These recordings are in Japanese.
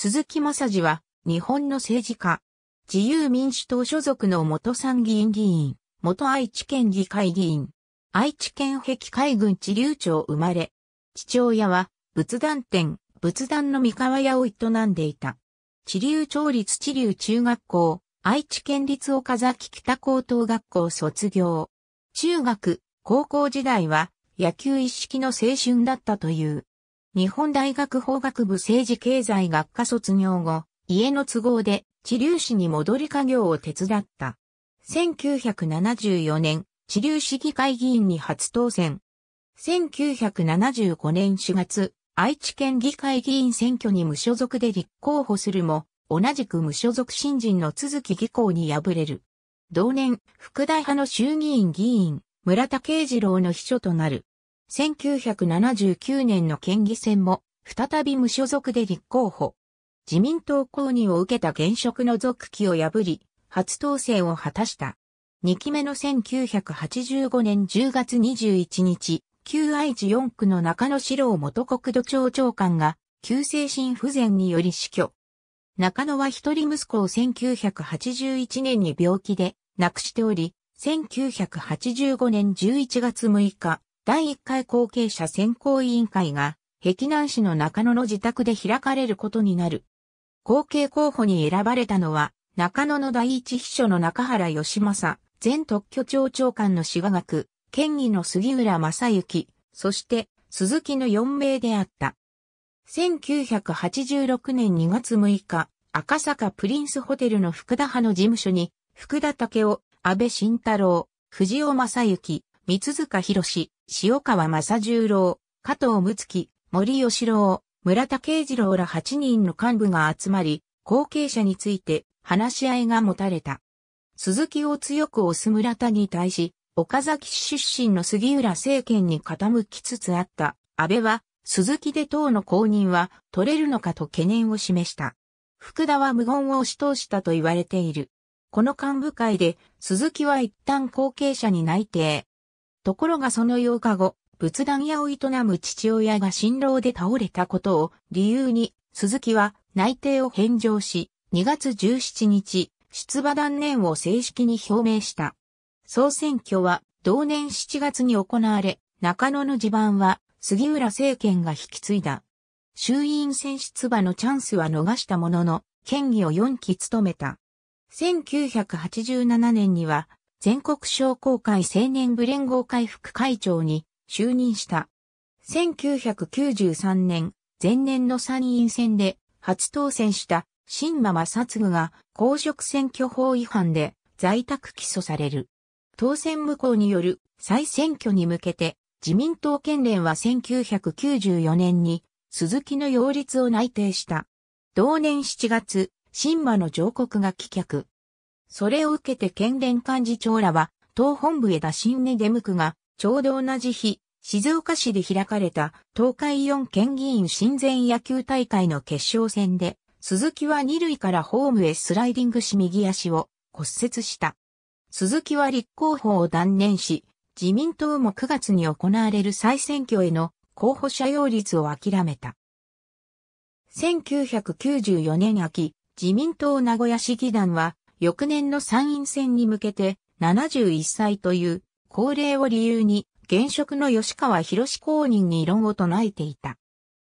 鈴木正治は、日本の政治家。自由民主党所属の元参議院議員、元愛知県議会議員。愛知県壁海軍地流町生まれ。父親は、仏壇店、仏壇の三河屋を営んでいた。地流町立地流中学校、愛知県立岡崎北高等学校卒業。中学、高校時代は、野球一式の青春だったという。日本大学法学部政治経済学科卒業後、家の都合で地流市に戻り家業を手伝った。1974年、地流市議会議員に初当選。1975年4月、愛知県議会議員選挙に無所属で立候補するも、同じく無所属新人の続き議校に敗れる。同年、副大派の衆議院議員、村田慶次郎の秘書となる。1979年の県議選も、再び無所属で立候補。自民党公認を受けた現職の続期を破り、初当選を果たした。2期目の1985年10月21日、旧愛知4区の中野志郎元国土庁長官が、急性心不全により死去。中野は一人息子を1981年に病気で亡くしており、1985年11月6日、第1回後継者選考委員会が、碧南市の中野の自宅で開かれることになる。後継候補に選ばれたのは、中野の第一秘書の中原義正、前特許庁長官の志賀学、県議の杉浦正幸、そして鈴木の4名であった。1986年2月6日、赤坂プリンスホテルの福田派の事務所に、福田武雄、安倍晋太郎、藤尾正幸、三塚博士、塩川正十郎、加藤睦月、森吉郎、村田慶次郎ら8人の幹部が集まり、後継者について話し合いが持たれた。鈴木を強く推す村田に対し、岡崎市出身の杉浦政権に傾きつつあった安倍は、鈴木で党の公認は取れるのかと懸念を示した。福田は無言を押し通したと言われている。この幹部会で鈴木は一旦後継者に内定。ところがその8日後、仏壇屋を営む父親が辛労で倒れたことを理由に、鈴木は内定を返上し、2月17日、出馬断念を正式に表明した。総選挙は同年7月に行われ、中野の地盤は杉浦政権が引き継いだ。衆院選出馬のチャンスは逃したものの、県議を4期務めた。1987年には全国商工会青年部連合会副会長に就任した。1993年、前年の参院選で初当選した新馬正嗣が公職選挙法違反で在宅起訴される。当選無効による再選挙に向けて自民党県連は1994年に鈴木の擁立を内定した。同年7月、新馬の上告が棄却。それを受けて県連幹事長らは、党本部へ打診に出向くが、ちょうど同じ日、静岡市で開かれた東海4県議員親善野球大会の決勝戦で、鈴木は二塁からホームへスライディングし右足を骨折した。鈴木は立候補を断念し、自民党も9月に行われる再選挙への候補者擁立を諦めた。1994年秋、自民党名古屋市議団は翌年の参院選に向けて71歳という高齢を理由に現職の吉川博士公認に異論を唱えていた。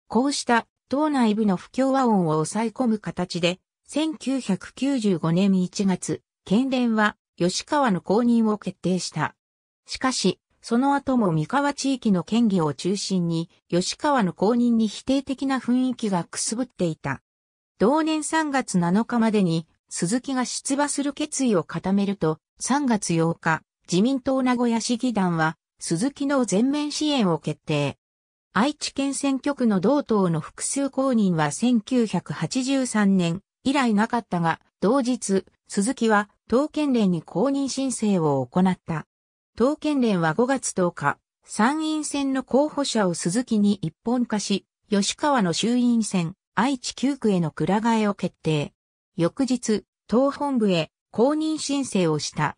こうした党内部の不協和音を抑え込む形で1995年1月、県連は吉川の公認を決定した。しかし、その後も三河地域の県議を中心に、吉川の公認に否定的な雰囲気がくすぶっていた。同年3月7日までに、鈴木が出馬する決意を固めると、3月8日、自民党名古屋市議団は、鈴木の全面支援を決定。愛知県選挙区の同党の複数公認は1983年以来なかったが、同日、鈴木は党県連に公認申請を行った。党県連は5月10日、参院選の候補者を鈴木に一本化し、吉川の衆院選、愛知9区へのくら替えを決定。翌日、党本部へ公認申請をした。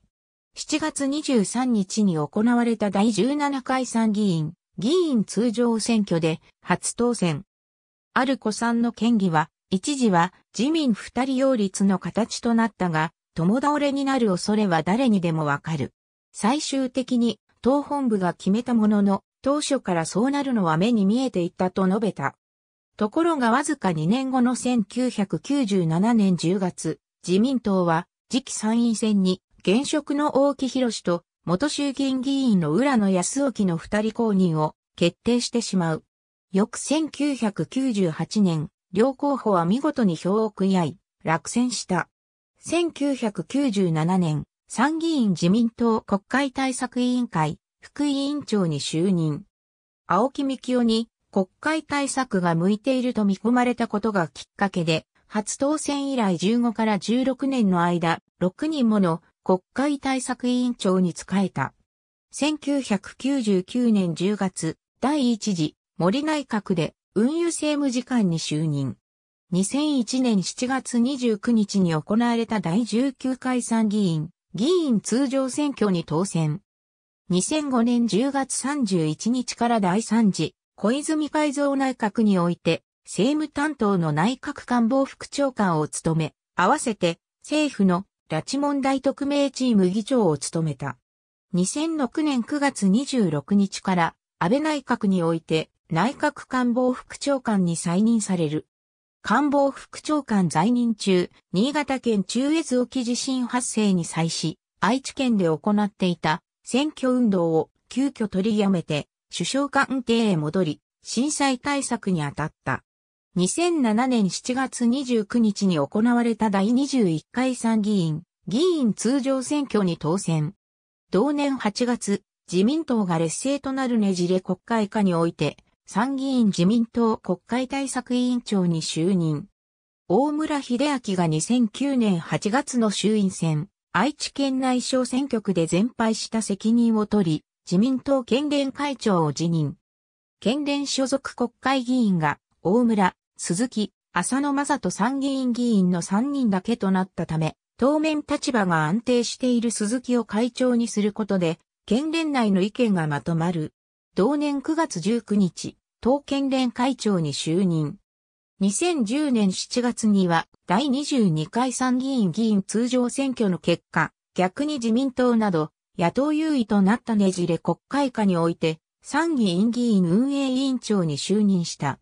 7月23日に行われた第17回参議院、議員通常選挙で初当選。ある子さんの県議は、一時は自民二人擁立の形となったが、共倒れになる恐れは誰にでもわかる。最終的に党本部が決めたものの、当初からそうなるのは目に見えていたと述べた。ところがわずか2年後の1997年10月、自民党は次期参院選に現職の大木博士と元衆議院議員の浦野康沖の二人公認を決定してしまう。翌1998年、両候補は見事に票を食い合い、落選した。1997年、参議院自民党国会対策委員会、副委員長に就任。青木幹雄に国会対策が向いていると見込まれたことがきっかけで、初当選以来15から16年の間、6人もの国会対策委員長に仕えた。1999年10月、第1次森内閣で運輸政務次官に就任。2001年7月29日に行われた第19回参議院、議員通常選挙に当選。2005年10月31日から第3次小泉改造内閣において、政務担当の内閣官房副長官を務め、合わせて政府の拉致問題特命チーム議長を務めた。2006年9月26日から安倍内閣において内閣官房副長官に再任される。官房副長官在任中、新潟県中越沖地震発生に際し、愛知県で行っていた選挙運動を急遽取りやめて、首相官邸へ戻り、震災対策に当たった。2007年7月29日に行われた第21回参議院、議員通常選挙に当選。同年8月、自民党が劣勢となるねじれ国会下において、参議院自民党国会対策委員長に就任。大村秀明が2009年8月の衆院選、愛知県内小選挙区で全敗した責任を取り、自民党県連会長を辞任。県連所属国会議員が、大村、鈴木、浅野正人参議院議員の3人だけとなったため、当面立場が安定している鈴木を会長にすることで、県連内の意見がまとまる。同年9月19日、党県連会長に就任。2010年7月には、第22回参議院議員通常選挙の結果、逆に自民党など、野党優位となったねじれ国会下において、参議院議員運営委員長に就任した。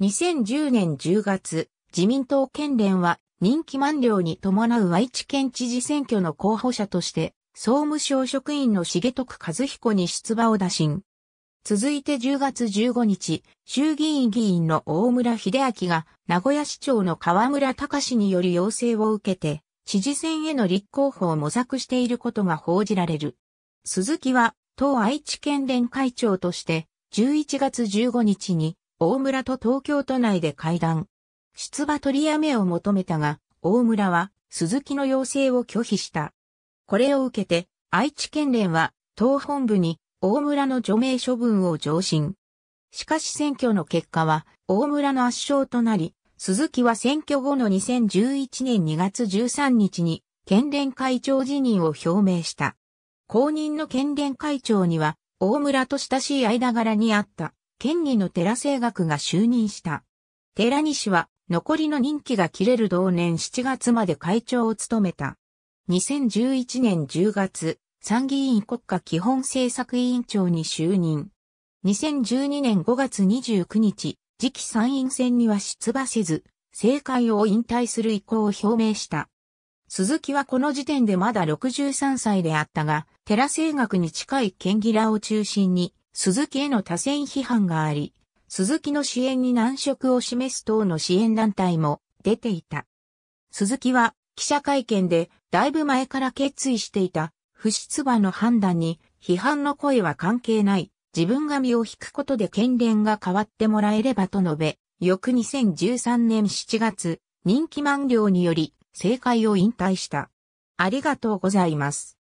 2010年10月、自民党県連は任期満了に伴う愛知県知事選挙の候補者として、総務省職員の重徳和彦に出馬を打診。続いて10月15日、衆議院議員の大村秀明が名古屋市長の河村隆により要請を受けて、知事選への立候補を模索していることが報じられる。鈴木は、当愛知県連会長として、11月15日に、大村と東京都内で会談。出馬取りやめを求めたが、大村は、鈴木の要請を拒否した。これを受けて、愛知県連は、党本部に、大村の除名処分を上申。しかし選挙の結果は、大村の圧勝となり、鈴木は選挙後の2011年2月13日に県連会長辞任を表明した。公認の県連会長には大村と親しい間柄にあった県議の寺政学が就任した。寺西は残りの任期が切れる同年7月まで会長を務めた。2011年10月、参議院国家基本政策委員長に就任。2012年5月29日、次期参院選には出馬せず、政界を引退する意向を表明した。鈴木はこの時点でまだ63歳であったが、寺政学に近い県議らを中心に、鈴木への多選批判があり、鈴木の支援に難色を示す党の支援団体も出ていた。鈴木は記者会見でだいぶ前から決意していた不出馬の判断に批判の声は関係ない。自分が身を引くことで県連が変わってもらえればと述べ、翌2013年7月、人気満了により、政界を引退した。ありがとうございます。